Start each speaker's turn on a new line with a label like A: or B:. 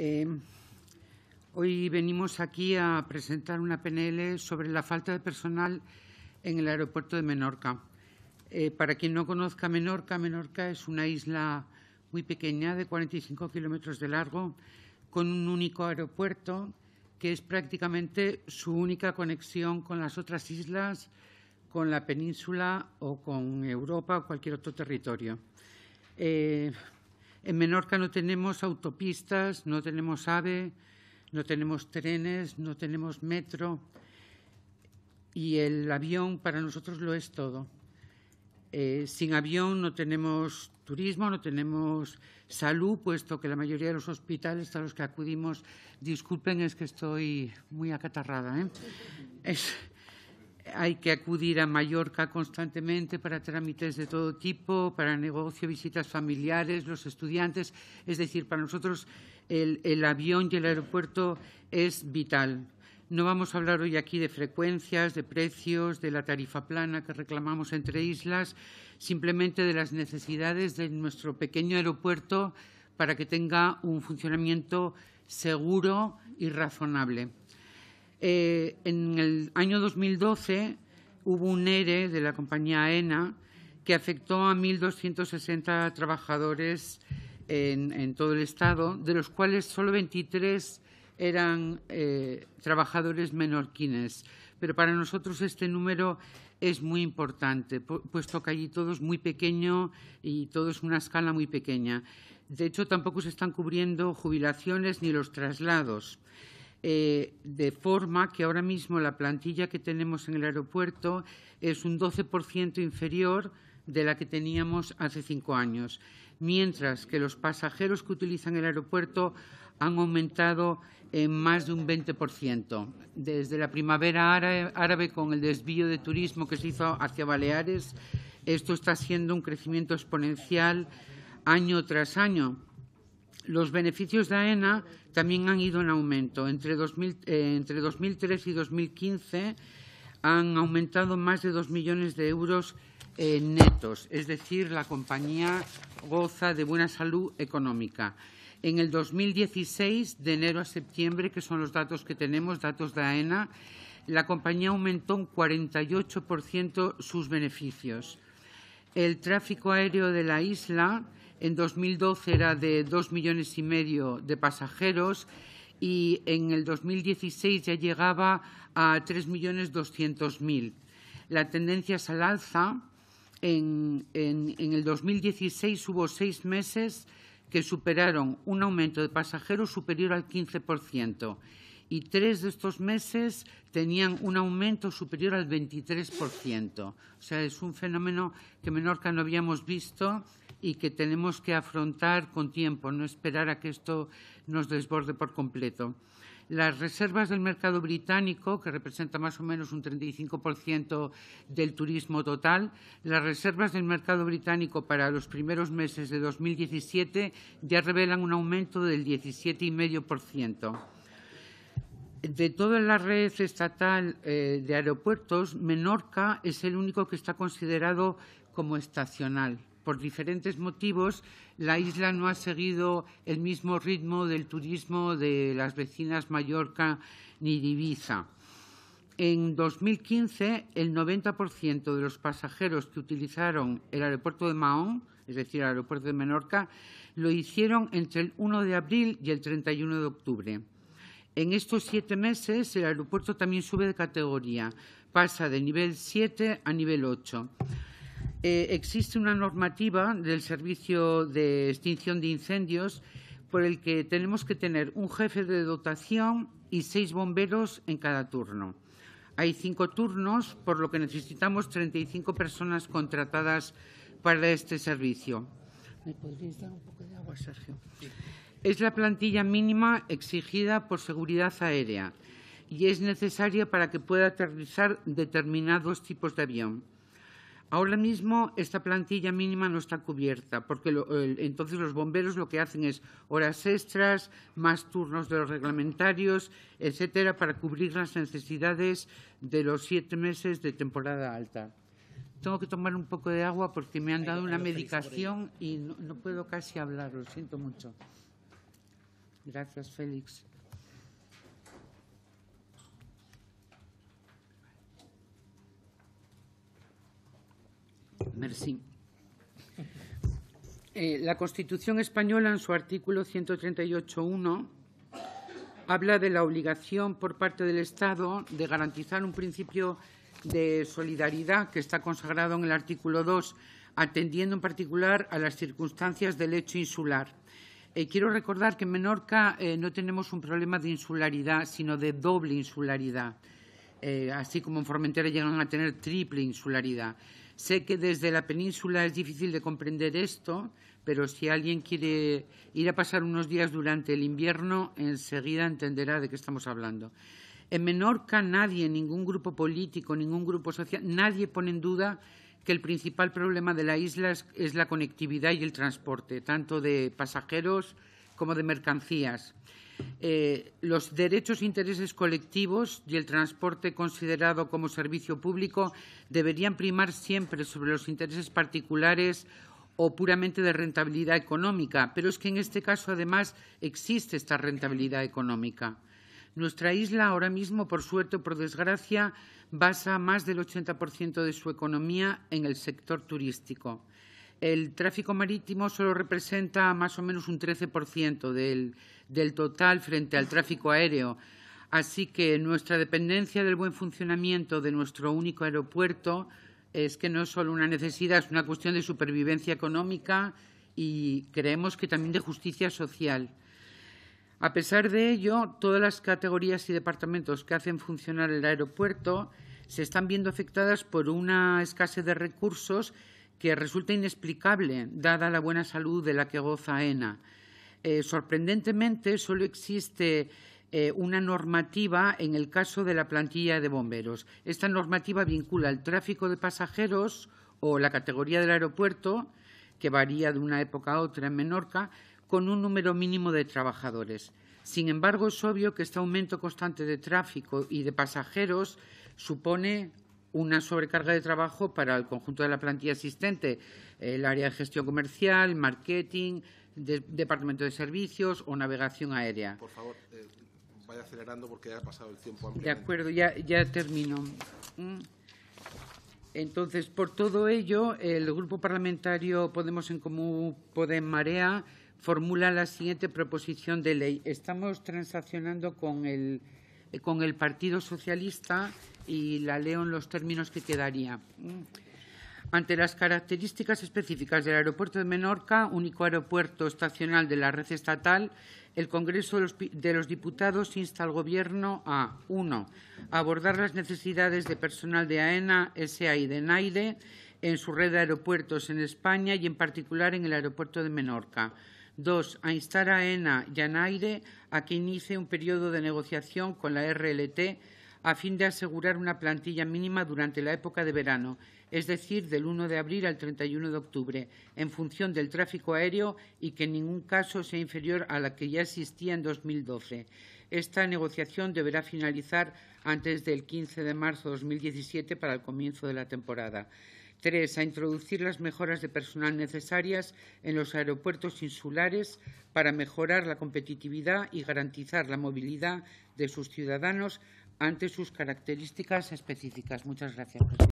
A: Em, hoy venimos aquí a presentar una PNL sobre la falta de personal en el aeropuerto de Menorca. Eh, para quien no conozca Menorca, Menorca es una isla muy pequeña de 45 kilómetros de largo con un único aeropuerto que es prácticamente su única conexión con las otras islas, con la península o con Europa o cualquier otro territorio. Eh, en Menorca no tenemos autopistas, no tenemos AVE, no tenemos trenes, no tenemos metro y el avión para nosotros lo es todo. Eh, sin avión no tenemos turismo, no tenemos salud, puesto que la mayoría de los hospitales a los que acudimos, disculpen, es que estoy muy acatarrada, ¿eh? hay que acudir a Mallorca constantemente para trámites de todo tipo, para negocio, visitas familiares, los estudiantes. Es decir, para nosotros el, el, avión y el aeropuerto es vital. No vamos a hablar hoy aquí de frecuencias, de precios, de la tarifa plana que reclamamos entre islas, simplemente de las necesidades de nuestro pequeño aeropuerto para que tenga un funcionamiento seguro y razonable. Eh, en el año 2012 hubo un ERE de la compañía AENA que afectó a 1.260 trabajadores en, todo el Estado, de los cuales solo 23 eran eh, trabajadores menorquines. Pero para nosotros este número es muy importante, puesto que allí todo es muy pequeño y todo es una escala muy pequeña. De hecho, tampoco se están cubriendo jubilaciones ni los traslados. Eh, de forma que ahora mismo la plantilla que tenemos en el aeropuerto es un 12% inferior de la que teníamos hace cinco años, mientras que los pasajeros que utilizan el aeropuerto han aumentado en más de un 20%. Desde la primavera árabe, con el desvío de turismo que se hizo hacia Baleares, esto está siendo un crecimiento exponencial año tras año. Los beneficios de AENA también han ido en aumento. Entre, 2003 eh, y 2015 han aumentado más de 2 millones de euros eh, netos, es decir, la compañía goza de buena salud económica. En el 2016, de enero a septiembre, que son los datos que tenemos, datos de AENA, la compañía aumentó un 48% sus beneficios. El tráfico aéreo de la isla en 2012 era de dos millones y medio de pasajeros y en el 2016 ya llegaba a tres millones mil. La tendencia es al alza. En, en, en, el 2016 hubo seis meses que superaron un aumento de pasajeros superior al 15% y tres de estos meses tenían un aumento superior al 23%. O sea, es un fenómeno que Menorca no habíamos visto y que tenemos que afrontar con tiempo, no esperar a que esto nos desborde por completo. Las reservas del mercado británico, que representa más o menos un 35% del turismo total, las reservas del mercado británico para los primeros meses de 2017 ya revelan un aumento del 17,5% de toda la red estatal eh, de aeropuertos, Menorca es el único que está considerado como estacional. Por diferentes motivos, la isla no ha seguido el mismo ritmo del turismo de las vecinas Mallorca ni Ibiza. En 2015, el 90% de los pasajeros que utilizaron el aeropuerto de Mahón, es decir, el aeropuerto de Menorca, lo hicieron entre el 1 de abril y el 31 de octubre. En estos siete meses, el aeropuerto también sube de categoría, pasa de nivel 7 a nivel 8. Eh, existe una normativa del Servicio de Extinción de Incendios por el que tenemos que tener un jefe de dotación y seis bomberos en cada turno. Hay cinco turnos, por lo que necesitamos 35 personas contratadas para este servicio. ¿Me dar un poco de agua, Sergio? Es la plantilla mínima exigida por seguridad aérea y es necesaria para que pueda aterrizar determinados tipos de avión. Ahora mismo esta plantilla mínima no está cubierta, porque entonces los bomberos lo que hacen es horas extras, más turnos de los reglamentarios, etcétera, para cubrir las necesidades de los siete meses de temporada alta. Tengo que tomar un poco de agua porque me han dado una medicación y no puedo casi hablar, lo siento mucho. Gracias, Félix. Eh, la Constitución española, en su artículo 138.1, habla de la obligación por parte del Estado de garantizar un principio de solidaridad que está consagrado en el artículo 2, atendiendo en particular a las circunstancias del hecho insular. Eh, quiero recordar que en Menorca eh, no tenemos un problema de insularidad, sino de doble insularidad. Eh, así como en Formentera llegan a tener triple insularidad. Sé que desde la península es difícil de comprender esto, pero si alguien quiere ir a pasar unos días durante el invierno, enseguida entenderá de qué estamos hablando. En Menorca nadie, ningún grupo político, ningún grupo social, nadie pone en duda que el principal problema de la isla es, la conectividad y el transporte, tanto de pasajeros como de mercancías. Eh, los derechos e intereses colectivos y el transporte considerado como servicio público deberían primar siempre sobre los intereses particulares o puramente de rentabilidad económica, pero es que en este caso además existe esta rentabilidad económica. Nuestra isla ahora mismo, por suerte o por desgracia, basa más del 80% de su economía en el sector turístico. El tráfico marítimo solo representa más o menos un 13% del, del total frente al tráfico aéreo. Así que nuestra dependencia del buen funcionamiento de nuestro único aeropuerto es que no es solo una necesidad, es una cuestión de supervivencia económica y creemos que también de justicia social. A pesar de ello, todas las categorías y departamentos que hacen funcionar el aeropuerto se están viendo afectadas por una escasez de recursos que resulta inexplicable, dada la buena salud de la que goza ENA. Eh, sorprendentemente, solo existe eh, una normativa en el caso de la plantilla de bomberos. Esta normativa vincula el tráfico de pasajeros o la categoría del aeropuerto, que varía de una época a otra en Menorca, con un número mínimo de trabajadores. Sin embargo, es obvio que este aumento constante de tráfico y de pasajeros supone una sobrecarga de trabajo para el conjunto de la plantilla existente, el área de gestión comercial, marketing, departamento de servicios o navegación aérea. Por favor, eh, vaya acelerando porque ya ha pasado el tiempo. De acuerdo, ya, termino. Mm. Entonces, por todo ello, el Grupo Parlamentario Podemos en Común, Podem Marea, formula la siguiente proposición de ley. Estamos transaccionando eh, con el, Partido Socialista y la leo en los términos que quedaría. Mm. Ante las características específicas del aeropuerto de Menorca, único aeropuerto estacional de la red estatal, el Congreso de los, Diputados insta al Gobierno a uno, Abordar las necesidades de personal de AENA, SA y de NAIDE... en su red de aeropuertos en España y en particular en el aeropuerto de Menorca. Dos, a instar a ENA y a a que inicie un periodo de negociación con la RLT a fin de asegurar una plantilla mínima durante la época de verano, es decir, del 1 de abril al 31 de octubre, en función del tráfico aéreo y que en ningún caso sea inferior a la que ya existía en 2012. Esta negociación deberá finalizar antes del 15 de marzo de 2017 para el comienzo de la temporada. Tres, a introducir las mejoras de personal necesarias en los aeropuertos insulares para mejorar la competitividad y garantizar la movilidad de sus ciudadanos ante sus características específicas. Muchas gracias.